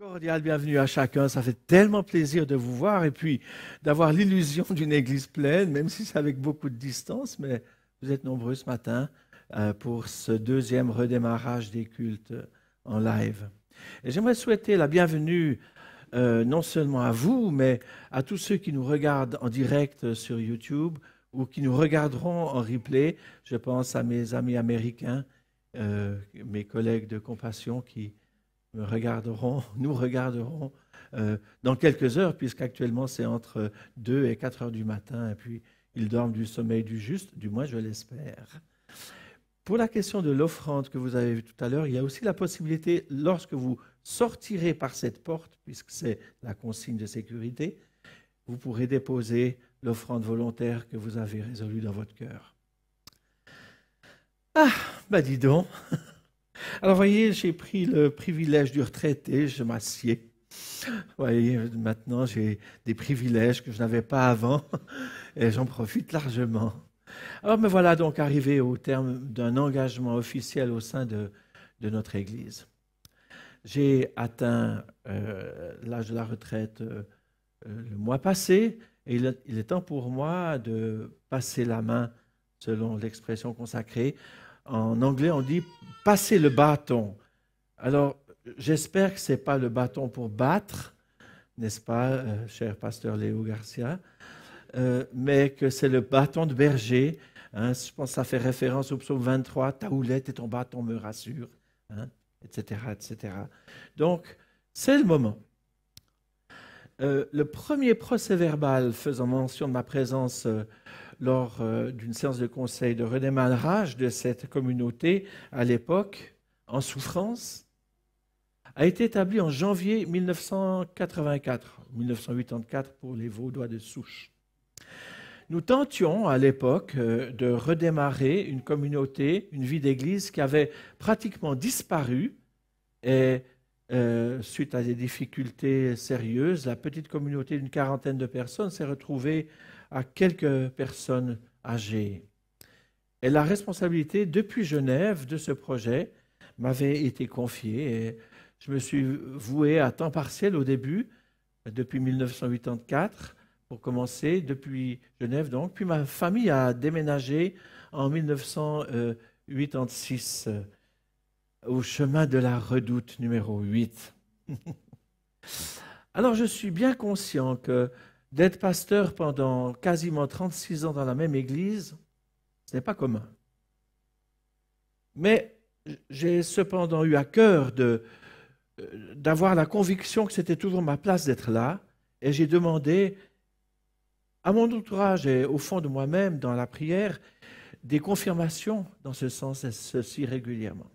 Cordial bienvenue à chacun. Ça fait tellement plaisir de vous voir et puis d'avoir l'illusion d'une église pleine, même si c'est avec beaucoup de distance, mais vous êtes nombreux ce matin euh, pour ce deuxième redémarrage des cultes en live. Et j'aimerais souhaiter la bienvenue euh, non seulement à vous, mais à tous ceux qui nous regardent en direct sur YouTube ou qui nous regarderont en replay. Je pense à mes amis américains, euh, mes collègues de compassion qui regarderons, nous regarderons euh, dans quelques heures, puisqu'actuellement c'est entre 2 et 4 heures du matin, et puis ils dorment du sommeil du juste, du moins je l'espère. Pour la question de l'offrande que vous avez vue tout à l'heure, il y a aussi la possibilité, lorsque vous sortirez par cette porte, puisque c'est la consigne de sécurité, vous pourrez déposer l'offrande volontaire que vous avez résolue dans votre cœur. Ah, bah dis donc Alors, voyez, j'ai pris le privilège du retraité, je m'assieds. voyez, maintenant, j'ai des privilèges que je n'avais pas avant et j'en profite largement. Alors, me voilà donc arrivé au terme d'un engagement officiel au sein de, notre Église. J'ai atteint euh, l'âge de la retraite euh, euh, le mois passé et il est temps pour moi de passer la main, selon l'expression consacrée, en anglais, on dit passer le bâton. Alors, j'espère que ce n'est pas le bâton pour battre, n'est-ce pas, euh, cher pasteur Léo Garcia, euh, mais que c'est le bâton de berger. Hein. je pense que ça fait référence au psaume 23, ta houlette et ton bâton me rassurent, etc., hein, etc. Donc, c'est le moment. Euh, le premier procès verbal faisant mention de ma présence euh, lors euh, d'une séance de conseil de redémarrage de cette communauté à l'époque en souffrance a été établi en janvier 1984, 1984 pour les Vaudois de souche. Nous tentions à l'époque de redémarrer une communauté, une vie d'église qui avait pratiquement disparu et euh, suite à des difficultés sérieuses, la petite communauté d'une quarantaine de personnes s'est retrouvée à quelques personnes âgées. Et la responsabilité depuis Genève de ce projet m'avait été confiée et je me suis voué à temps partiel au début, depuis 1984 pour commencer, depuis Genève donc. Puis ma famille a déménagé en 1986 au chemin de la redoute numéro 8. Alors je suis bien conscient que d'être pasteur pendant quasiment 36 ans dans la même église, ce n'est pas commun. Mais j'ai cependant eu à cœur euh, d'avoir la conviction que c'était toujours ma place d'être là, et j'ai demandé à mon entourage et au fond de moi-même dans la prière des confirmations dans ce sens et ceci régulièrement.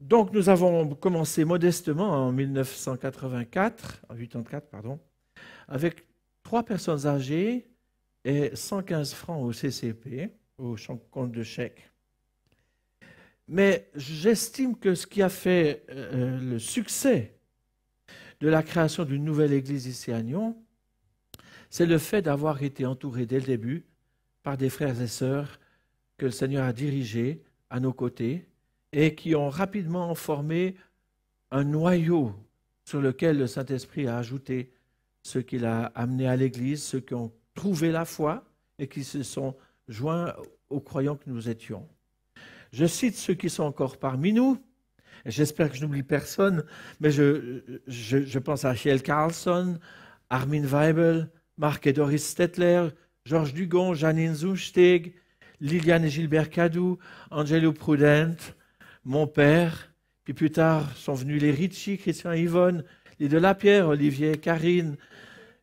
Donc nous avons commencé modestement en 1984, en 84 pardon, avec trois personnes âgées et 115 francs au CCP, au compte de chèque. Mais j'estime que ce qui a fait euh, le succès de la création d'une nouvelle église ici à Nyon, c'est le fait d'avoir été entouré dès le début par des frères et sœurs que le Seigneur a dirigés à nos côtés et qui ont rapidement formé un noyau sur lequel le Saint-Esprit a ajouté ceux qu'il a amenés à l'Église, ceux qui ont trouvé la foi et qui se sont joints aux croyants que nous étions. Je cite ceux qui sont encore parmi nous. J'espère que je n'oublie personne, mais je, pense à Hiel Carlson, Armin Weibel, Marc et Doris Stettler, Georges Dugon, Janine Zumsteg, Liliane Gilbert Cadou, Angelo Prudent, mon père, puis plus tard sont venus les Ritchie, Christian Yvonne, les Delapierre, Olivier, Karine,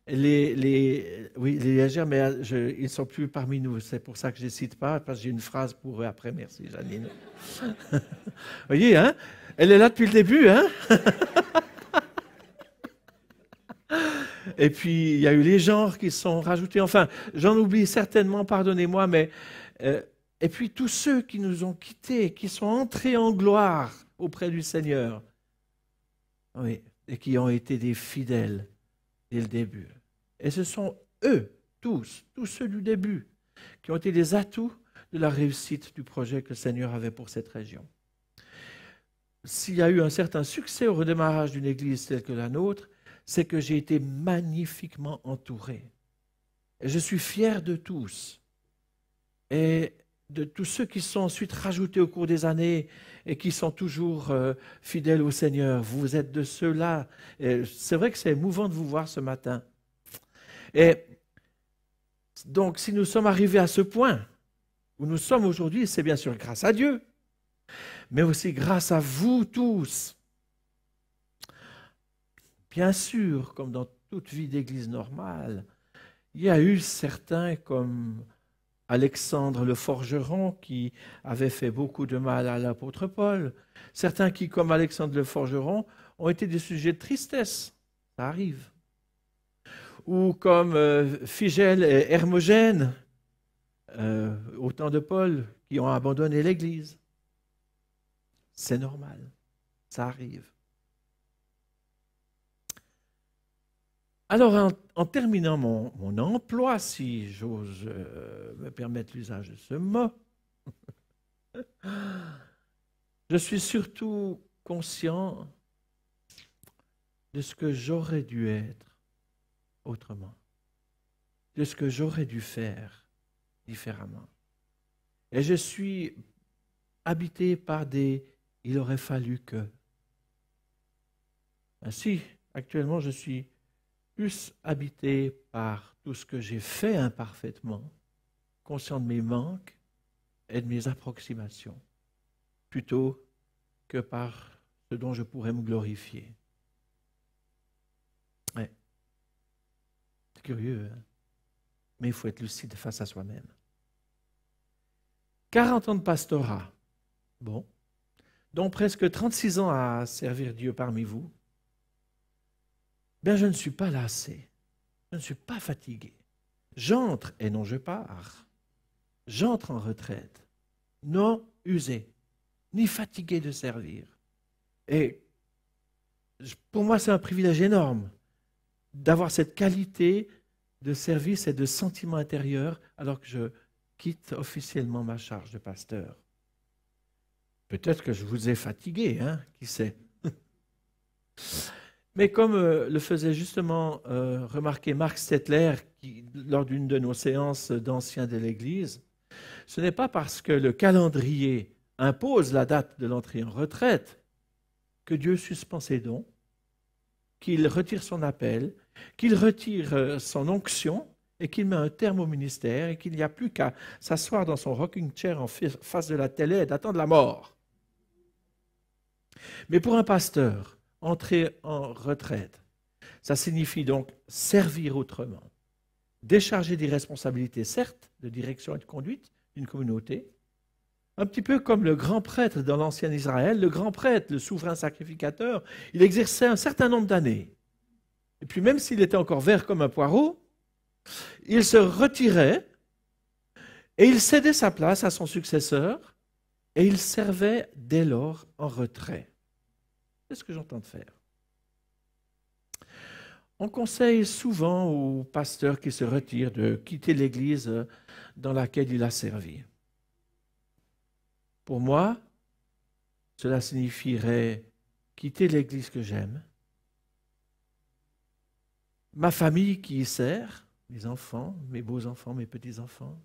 les, les, oui, les Léger, mais euh, ils ne sont plus parmi nous. C'est pour ça que je ne cite pas, parce que j'ai une phrase pour eux après. Merci, Janine. Vous voyez, hein Elle est là depuis le début, hein Et puis, il y a eu les genres qui sont rajoutés. Enfin, j'en oublie certainement, pardonnez-moi, mais euh, et puis tous ceux qui nous ont quittés, qui sont entrés en gloire auprès du Seigneur. Oui, et qui ont été des fidèles dès le début. Et ce sont eux, tous, tous ceux du début, qui ont été des atouts de la réussite du projet que le Seigneur avait pour cette région. S'il y a eu un certain succès au redémarrage d'une église telle que la nôtre, c'est que j'ai été magnifiquement entouré. Et je suis fier de tous. Et de tous ceux qui sont ensuite rajoutés au cours des années et qui sont toujours euh, fidèles au Seigneur. Vous êtes de ceux-là. C'est vrai que c'est émouvant de vous voir ce matin. Et donc, si nous sommes arrivés à ce point où nous sommes aujourd'hui, c'est bien sûr grâce à Dieu, mais aussi grâce à vous tous. Bien sûr, comme dans toute vie d'église normale, il y a eu certains comme Alexandre le forgeron qui avait fait beaucoup de mal à l'apôtre Paul, certains qui, comme Alexandre le forgeron, ont été des sujets de tristesse, ça arrive, ou comme euh, Figel et Hermogène, euh, autant de Paul, qui ont abandonné l'Église. C'est normal, ça arrive. Alors, en, terminant mon, emploi, si j'ose euh, me permettre l'usage de ce mot, je suis surtout conscient de ce que j'aurais dû être autrement, de ce que j'aurais dû faire différemment. Et je suis habité par des il aurait fallu que. Ainsi, actuellement, je suis plus habité par tout ce que j'ai fait imparfaitement, conscient de mes manques et de mes approximations, plutôt que par ce dont je pourrais me glorifier. C'est curieux, hein. mais il faut être lucide face à soi-même. 40 ans de pastorat, bon, dont presque 36 ans à servir Dieu parmi vous, ben, je ne suis pas lassé, je ne suis pas fatigué. J'entre et non je pars. J'entre en retraite, non usé, ni fatigué de servir. Et pour moi, c'est un privilège énorme d'avoir cette qualité de service et de sentiment intérieur alors que je quitte officiellement ma charge de pasteur. Peut-être que je vous ai fatigué, hein, qui sait. Mais comme euh, le faisait justement euh, remarquer Marc Stettler lors d'une de nos séances d'anciens de l'Église, ce n'est pas parce que le calendrier impose la date de l'entrée en retraite que Dieu suspend ses dons, qu'il retire son appel, qu'il retire euh, son onction et qu'il met un terme au ministère et qu'il n'y a plus qu'à s'asseoir dans son rocking chair en face de la télé et d'attendre la mort. Mais pour un pasteur, entrer en retraite. Ça signifie donc servir autrement, décharger des responsabilités, certes, de direction et de conduite d'une communauté, un petit peu comme le grand prêtre dans l'ancien Israël, le grand prêtre, le souverain sacrificateur, il exerçait un certain nombre d'années. Et puis même s'il était encore vert comme un poireau, il se retirait et il cédait sa place à son successeur et il servait dès lors en retrait. C'est ce que j'entends de faire. On conseille souvent aux pasteurs qui se retirent de quitter l'Église dans laquelle il a servi. Pour moi, cela signifierait quitter l'Église que j'aime, ma famille qui y sert, mes enfants, mes beaux-enfants, mes petits-enfants,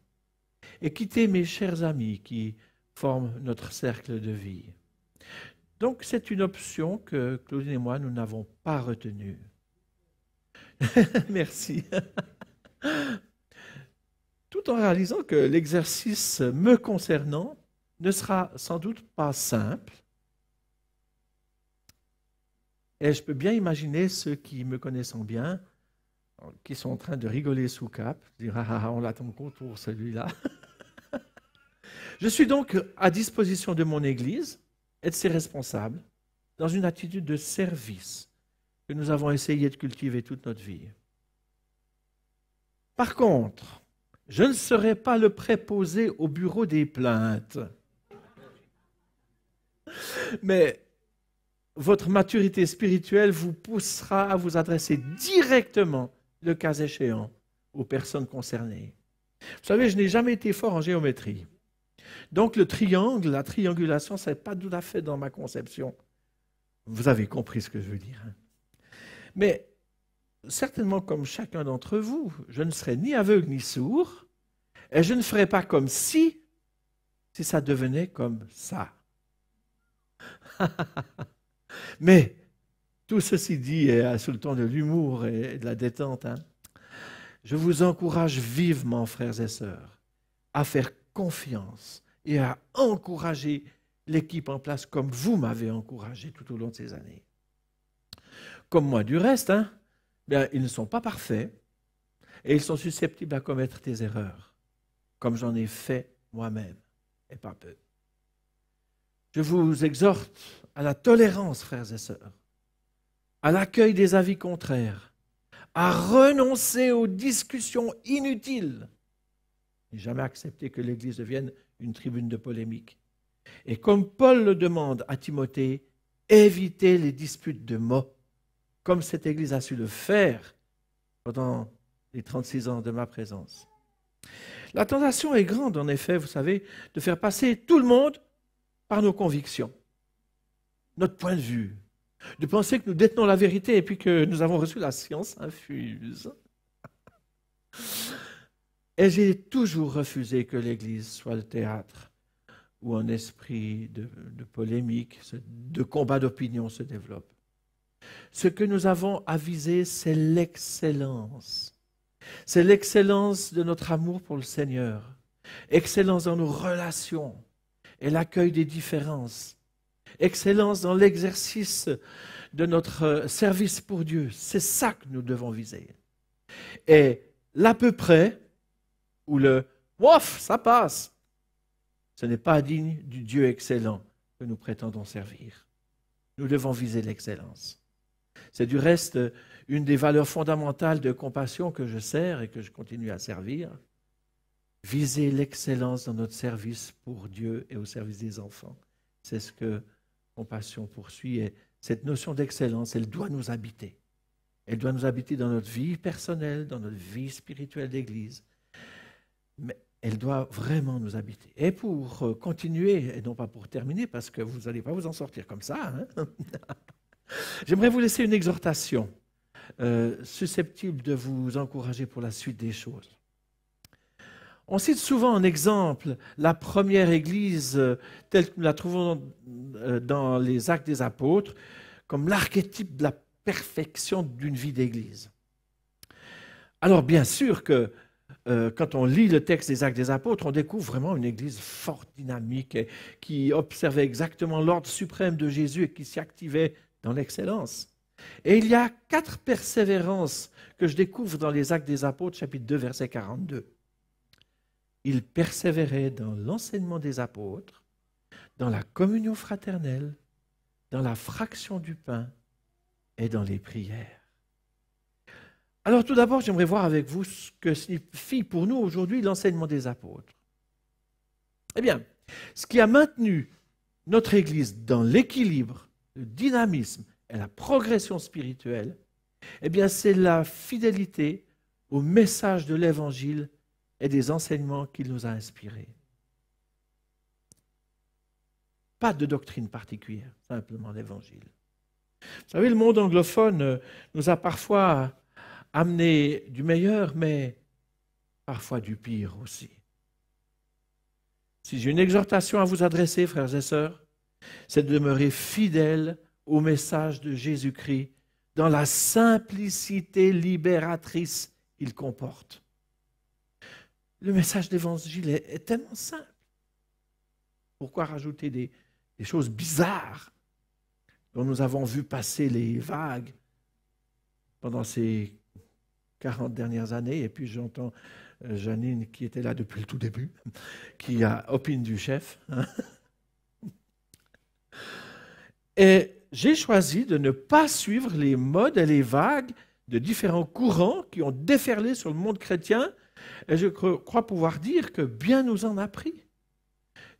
et quitter mes chers amis qui forment notre cercle de vie. Donc c'est une option que Claudine et moi, nous n'avons pas retenue. Merci. Tout en réalisant que l'exercice me concernant ne sera sans doute pas simple. Et je peux bien imaginer ceux qui me connaissent bien, qui sont en train de rigoler sous cap, dire ah, ah, ah, on l'attend contour celui-là. je suis donc à disposition de mon Église être ses responsables dans une attitude de service que nous avons essayé de cultiver toute notre vie. Par contre, je ne serai pas le préposé au bureau des plaintes. Mais votre maturité spirituelle vous poussera à vous adresser directement, le cas échéant, aux personnes concernées. Vous savez, je n'ai jamais été fort en géométrie. Donc le triangle, la triangulation, ce n'est pas tout à fait dans ma conception. Vous avez compris ce que je veux dire. Hein. Mais certainement comme chacun d'entre vous, je ne serai ni aveugle ni sourd, et je ne ferai pas comme si, si ça devenait comme ça. Mais tout ceci dit, et sous le ton de l'humour et de la détente, hein. je vous encourage vivement, frères et sœurs, à faire confiance et à encourager l'équipe en place comme vous m'avez encouragé tout au long de ces années. Comme moi du reste, hein, bien, ils ne sont pas parfaits et ils sont susceptibles à commettre des erreurs, comme j'en ai fait moi-même, et pas peu. Je vous exhorte à la tolérance, frères et sœurs, à l'accueil des avis contraires, à renoncer aux discussions inutiles, et jamais accepter que l'Église devienne une tribune de polémique. Et comme Paul le demande à Timothée, évitez les disputes de mots, comme cette Église a su le faire pendant les 36 ans de ma présence. La tentation est grande, en effet, vous savez, de faire passer tout le monde par nos convictions, notre point de vue, de penser que nous détenons la vérité et puis que nous avons reçu la science infuse. Et j'ai toujours refusé que l'Église soit le théâtre où un esprit de, polémique, de combat d'opinion se développe. Ce que nous avons à viser, c'est l'excellence. C'est l'excellence de notre amour pour le Seigneur, excellence dans nos relations et l'accueil des différences, excellence dans l'exercice de notre euh, service pour Dieu. C'est ça que nous devons viser. Et l'à peu près, ou le wouf, ça passe. Ce n'est pas digne du Dieu excellent que nous prétendons servir. Nous devons viser l'excellence. C'est du reste une des valeurs fondamentales de compassion que je sers et que je continue à servir. Viser l'excellence dans notre service pour Dieu et au service des enfants. C'est ce que compassion poursuit. Et cette notion d'excellence, elle doit nous habiter. Elle doit nous habiter dans notre vie personnelle, dans notre vie spirituelle d'Église, mais elle doit vraiment nous habiter. Et pour euh, continuer, et non pas pour terminer, parce que vous n'allez pas vous en sortir comme ça, hein. j'aimerais vous laisser une exhortation euh, susceptible de vous encourager pour la suite des choses. On cite souvent en exemple la première Église euh, telle que nous la trouvons dans les actes des apôtres comme l'archétype de la perfection d'une vie d'Église. Alors bien sûr que euh, quand on lit le texte des Actes des Apôtres, on découvre vraiment une Église forte, dynamique, euh, qui observait exactement l'ordre suprême de Jésus et qui s'y activait dans l'excellence. Et il y a quatre persévérances que je découvre dans les Actes des Apôtres, chapitre 2, verset 42. Ils persévéraient dans l'enseignement des apôtres, dans la communion fraternelle, dans la fraction du pain et dans les prières. Alors tout d'abord, j'aimerais voir avec vous ce que signifie pour nous aujourd'hui l'enseignement des apôtres. Eh bien, ce qui a maintenu notre Église dans l'équilibre, le dynamisme et la progression spirituelle, eh bien, c'est la fidélité au message de l'Évangile et des enseignements qu'il nous a inspirés. Pas de doctrine particulière, simplement l'Évangile. Vous savez, le monde anglophone euh, nous a parfois amener du meilleur, mais parfois du pire aussi. Si j'ai une exhortation à vous adresser, frères et sœurs, c'est de demeurer fidèle au message de Jésus-Christ dans la simplicité libératrice qu'il comporte. Le message d'évangile est, est, tellement simple. Pourquoi rajouter des, des choses bizarres dont nous avons vu passer les vagues pendant ces 40 dernières années. Et puis j'entends euh, Janine, qui était là depuis le tout début, qui a opine du chef. Hein. Et j'ai choisi de ne pas suivre les modes et les vagues de différents courants qui ont déferlé sur le monde chrétien. Et je crois pouvoir dire que bien nous en a pris.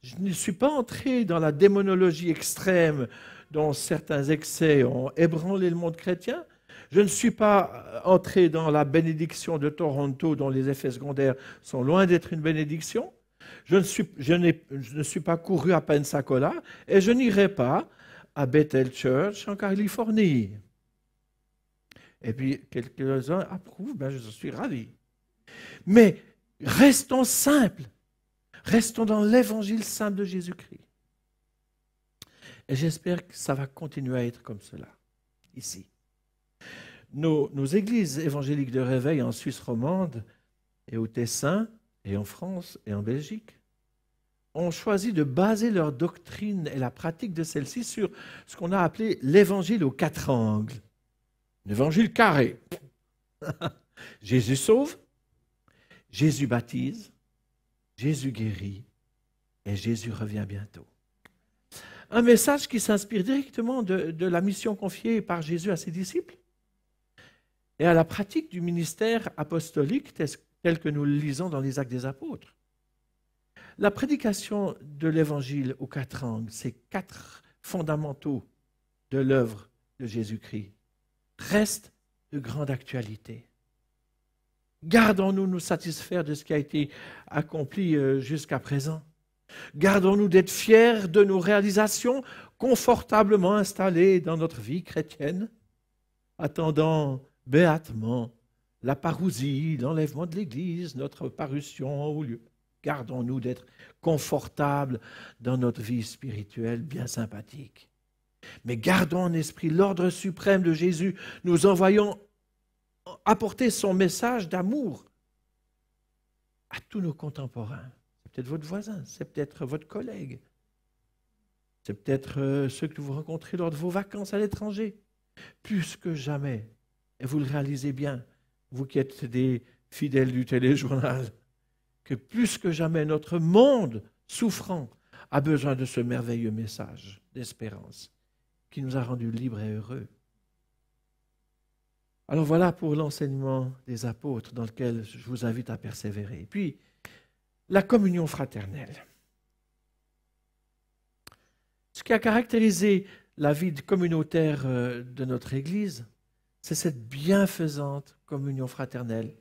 Je ne suis pas entré dans la démonologie extrême dont certains excès ont ébranlé le monde chrétien. Je ne suis pas euh, entré dans la bénédiction de Toronto dont les effets secondaires sont loin d'être une bénédiction. Je ne, suis, je, ne suis pas couru à Pensacola et je n'irai pas à Bethel Church en Californie. Et puis quelques-uns approuvent, ben je suis ravi. Mais restons simples, restons dans l'évangile simple de Jésus-Christ. Et j'espère que ça va continuer à être comme cela, ici nos, églises évangéliques de réveil en Suisse romande et au Tessin et en France et en Belgique ont choisi de baser leur doctrine et la pratique de celle-ci sur ce qu'on a appelé l'évangile aux quatre angles. L'évangile carré. Jésus sauve, Jésus baptise, Jésus guérit et Jésus revient bientôt. Un message qui s'inspire directement de la mission confiée par Jésus à ses disciples et à la pratique du ministère apostolique tel que nous le lisons dans les actes des apôtres. La prédication de l'Évangile aux quatre angles, ces quatre fondamentaux de l'œuvre de Jésus-Christ, reste de grande actualité. Gardons-nous nous satisfaire de ce qui a été accompli euh, jusqu'à présent. Gardons-nous d'être fiers de nos réalisations confortablement installées dans notre vie chrétienne, attendant béatement la parousie, l'enlèvement de l'Église, notre parution au lieu. Gardons-nous d'être confortables dans notre vie spirituelle bien sympathique. Mais gardons en esprit l'ordre suprême de Jésus, nous envoyons apporter son message d'amour à tous nos contemporains. C'est peut-être votre voisin, c'est peut-être votre collègue, c'est peut-être euh, ceux que vous rencontrez lors de vos vacances à l'étranger. Plus que jamais, et vous le réalisez bien, vous qui êtes des fidèles du téléjournal, que plus que jamais notre monde souffrant a besoin de ce merveilleux message d'espérance qui nous a rendus libres et heureux. Alors voilà pour l'enseignement des apôtres dans lequel je vous invite à persévérer. Et puis, la communion fraternelle. Ce qui a caractérisé la vie communautaire euh, de notre Église, c'est cette bienfaisante communion fraternelle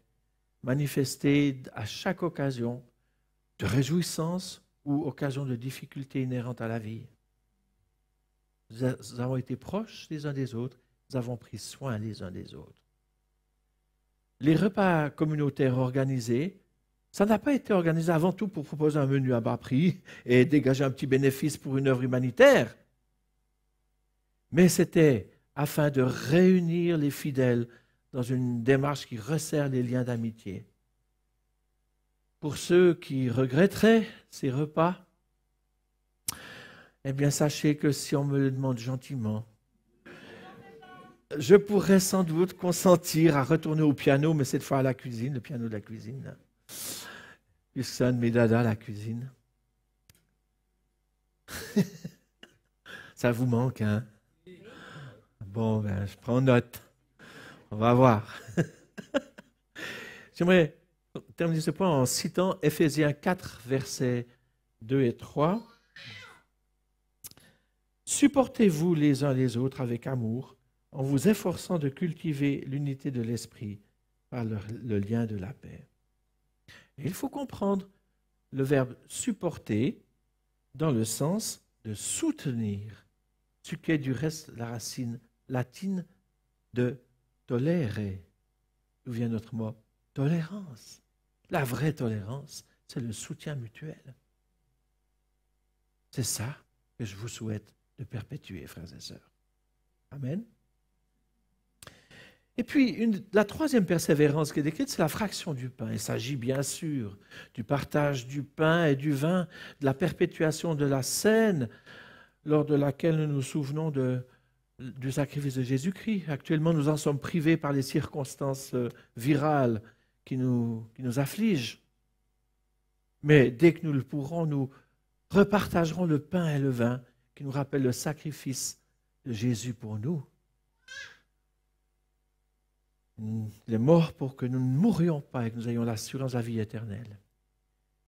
manifestée à chaque occasion de réjouissance ou occasion de difficultés inhérentes à la vie. Nous, nous avons été proches les uns des autres, nous avons pris soin les uns des autres. Les repas communautaires organisés, ça n'a pas été organisé avant tout pour proposer un menu à bas prix et dégager un petit bénéfice pour une œuvre humanitaire. Mais c'était afin de réunir les fidèles dans une démarche qui resserre les liens d'amitié. Pour ceux qui regretteraient ces repas, eh bien sachez que si on me le demande gentiment, je pourrais sans doute consentir à retourner au piano, mais cette fois à la cuisine, le piano de la cuisine, puisque c'est mes dadas, la cuisine. Ça vous manque, hein Bon, ben, je prends note. On va voir. J'aimerais terminer ce point en citant Ephésiens 4, versets 2 et 3. Supportez-vous les uns les autres avec amour, en vous efforçant de cultiver l'unité de l'esprit par le, lien de la paix. il faut comprendre le verbe supporter dans le sens de soutenir, ce qu'est du reste la racine latine de tolérer, d'où vient notre mot tolérance. La vraie tolérance, c'est le soutien mutuel. C'est ça que je vous souhaite de perpétuer, frères et sœurs. Amen. Et puis, la troisième persévérance qui est décrite, c'est la fraction du pain. Il s'agit bien sûr du partage du pain et du vin, de la perpétuation de la scène lors de laquelle nous nous souvenons de du sacrifice de Jésus-Christ. Actuellement, nous en sommes privés par les circonstances euh, virales qui nous, qui nous affligent. Mais dès que nous le pourrons, nous repartagerons le pain et le vin qui nous rappellent le sacrifice de Jésus pour nous. Il est mort pour que nous ne mourions pas et que nous ayons l'assurance de la vie éternelle.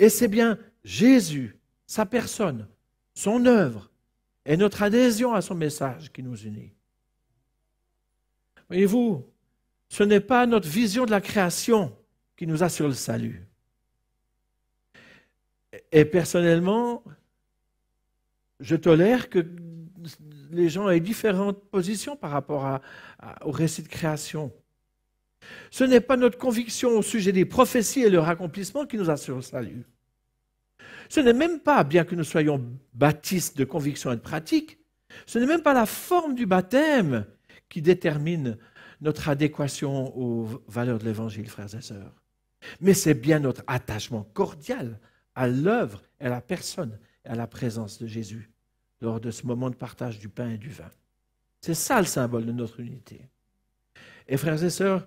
Et c'est bien Jésus, sa personne, son œuvre, et notre adhésion à son message qui nous unit. Voyez-vous, ce n'est pas notre vision de la création qui nous assure le salut. Et personnellement, je tolère que les gens aient différentes positions par rapport au récit de création. Ce n'est pas notre conviction au sujet des prophéties et leur accomplissement qui nous assure le salut. Ce n'est même pas, bien que nous soyons baptistes de conviction et de pratique, ce n'est même pas la forme du baptême qui détermine notre adéquation aux valeurs de l'Évangile, frères et sœurs. Mais c'est bien notre attachement cordial à l'œuvre et à la personne et à la présence de Jésus lors de ce moment de partage du pain et du vin. C'est ça le symbole de notre unité. Et frères et sœurs,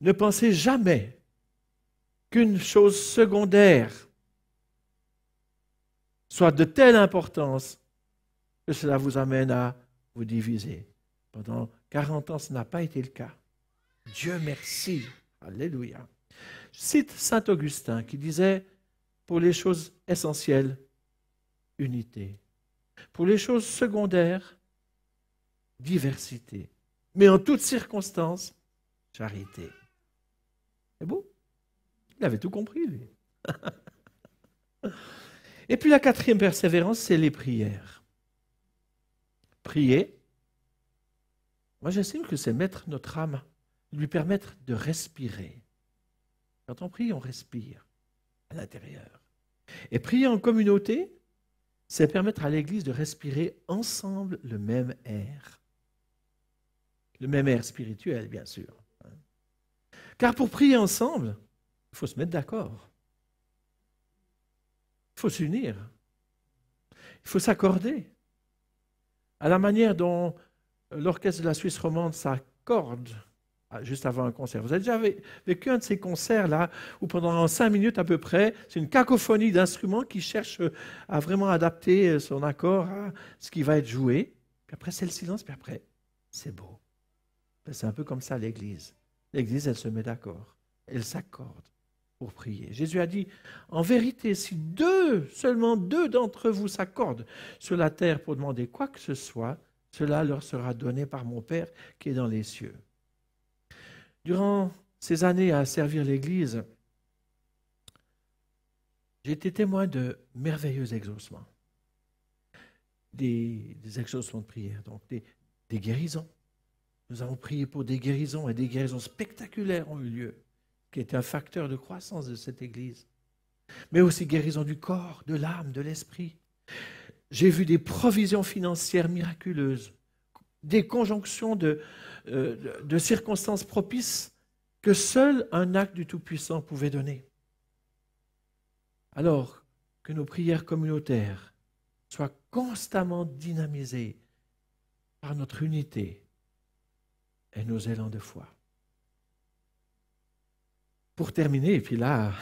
ne pensez jamais qu'une chose secondaire soit de telle importance que cela vous amène à vous diviser. Pendant 40 ans, ce n'a pas été le cas. Dieu merci. Alléluia. Je cite Saint Augustin qui disait, pour les choses essentielles, unité. Pour les choses secondaires, diversité. Mais en toutes circonstances, charité. C'est beau. Il avait tout compris, Et puis la quatrième persévérance, c'est les prières. Prier, moi j'estime que c'est mettre notre âme, lui permettre de respirer. Quand on prie, on respire à l'intérieur. Et prier en communauté, c'est permettre à l'Église de respirer ensemble le même air. Le même air spirituel, bien sûr. Car pour prier ensemble, il faut se mettre d'accord. Il faut s'unir. Il faut s'accorder. À la manière dont l'orchestre de la Suisse romande s'accorde ah, juste avant un concert. Vous avez déjà vécu un de ces concerts-là où pendant cinq minutes à peu près, c'est une cacophonie d'instruments qui cherche euh, à vraiment adapter euh, son accord à ce qui va être joué. Puis après, c'est le silence, puis après, c'est beau. Ben, c'est un peu comme ça l'Église. L'Église, elle se met d'accord. Elle s'accorde pour prier. Jésus a dit, en vérité, si deux, seulement deux d'entre vous s'accordent sur la terre pour demander quoi que ce soit, cela leur sera donné par mon Père qui est dans les cieux. Durant ces années à servir l'Église, j'ai été témoin de merveilleux exaucements. Des, exaucements de prière, donc des guérisons. Nous avons prié pour des guérisons et des guérisons spectaculaires ont eu lieu qui était un facteur de croissance de cette Église, mais aussi guérison du corps, de l'âme, de l'esprit. J'ai vu des provisions financières miraculeuses, des conjonctions euh, de, de circonstances propices que seul un acte du Tout-Puissant pouvait donner. Alors que nos prières communautaires soient constamment dynamisées par notre unité et nos élans de foi pour terminer, et puis là,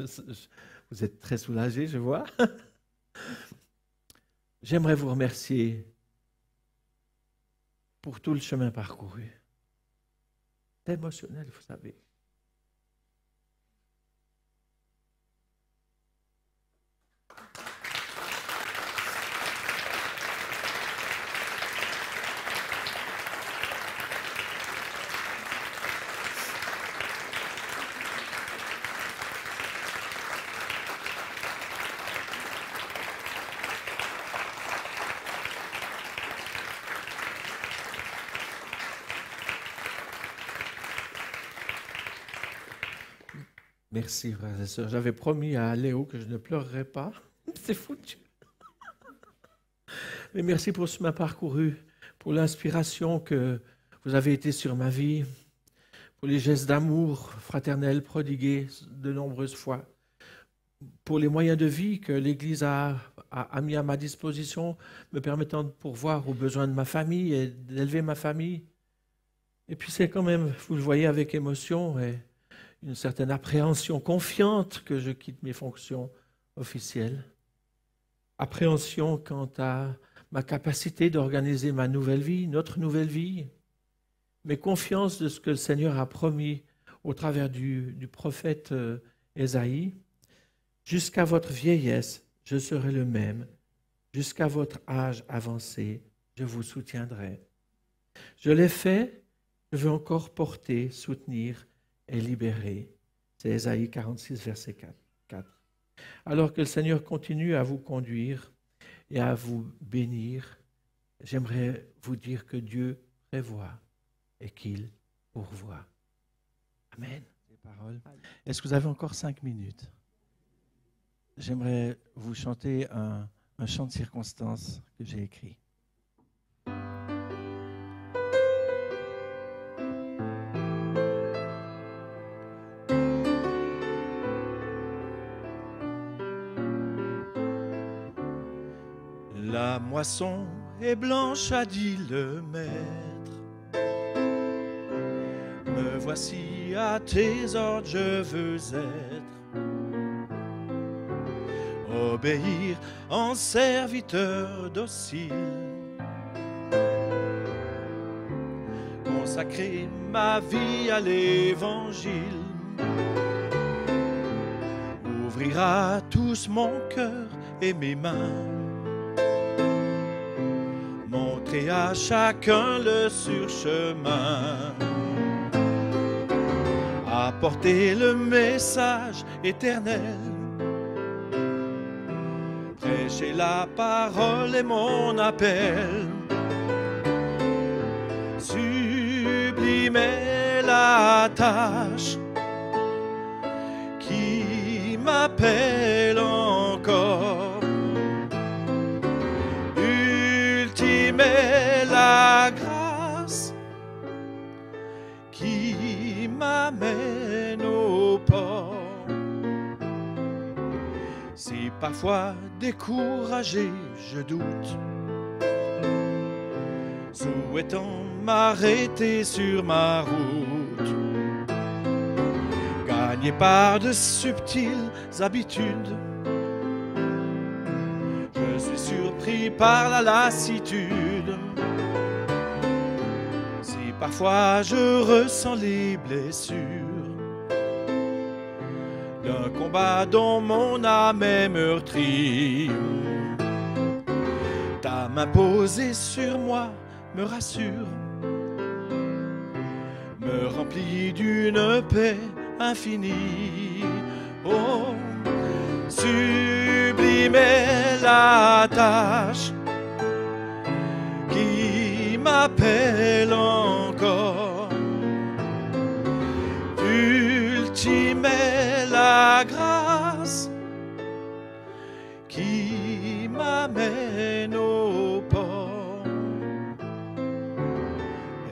vous êtes très soulagé, je vois. J'aimerais vous remercier pour tout le chemin parcouru. C'est émotionnel, vous savez. Merci, J'avais promis à Léo que je ne pleurerais pas. C'est foutu. Mais merci pour ce m'a parcouru, pour l'inspiration que vous avez été sur ma vie, pour les gestes d'amour fraternel prodigués de nombreuses fois, pour les moyens de vie que l'Église a, a mis à ma disposition, me permettant de pourvoir aux besoins de ma famille et d'élever ma famille. Et puis c'est quand même, vous le voyez avec émotion, et une certaine appréhension confiante que je quitte mes fonctions officielles, appréhension quant à ma capacité d'organiser ma nouvelle vie, notre nouvelle vie, mais confiance de ce que le Seigneur a promis au travers du, prophète Esaïe. Euh, Jusqu'à votre vieillesse, je serai le même. Jusqu'à votre âge avancé, je vous soutiendrai. Je l'ai fait, je veux encore porter, soutenir est libéré. C'est Ésaïe 46, verset 4. Alors que le Seigneur continue à vous conduire et à vous bénir, j'aimerais vous dire que Dieu prévoit et qu'il pourvoit. Amen. Est-ce que vous avez encore cinq minutes J'aimerais vous chanter un, un chant de circonstance que j'ai écrit. Et blanche, a dit le maître. Me voici à tes ordres, je veux être. Obéir en serviteur docile. consacrer ma vie à l'évangile. Ouvrira tous mon cœur et mes mains à chacun le surchemin. Apporter le message éternel. Prêcher la parole et mon appel. Sublimer la tâche qui m'appelle. Parfois découragé, je doute. Souhaitant m'arrêter sur ma route. Gagné par de subtiles habitudes. Je suis surpris par la lassitude. Si parfois je ressens les blessures dont dans mon âme est meurtrie. Ta main posée sur moi me rassure, me remplit d'une paix infinie. Oh, sublime est la tâche qui m'appelle la grâce qui m'amène au port.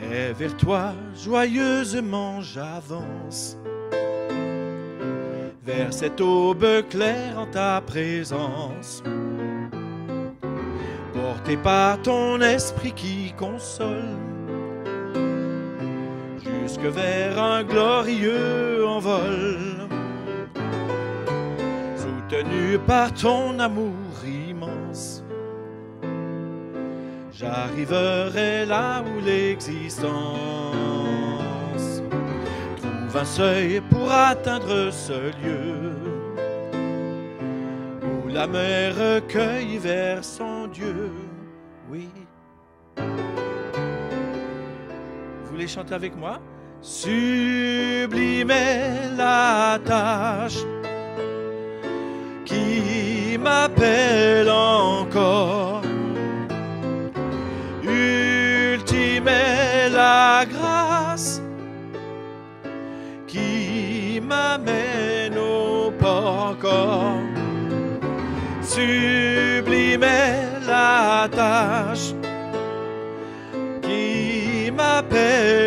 Et vers toi, joyeusement, j'avance. Vers cette aube claire en ta présence, porté par ton esprit qui console vers un glorieux envol. Soutenu par ton amour immense, j'arriverai là où l'existence trouve un seuil pour atteindre ce lieu où la mer recueille vers son Dieu. Oui. Vous voulez chanter avec moi sublime la tâche qui m'appelle encore. Ultime la grâce qui m'amène au port Sublime est la tâche qui m'appelle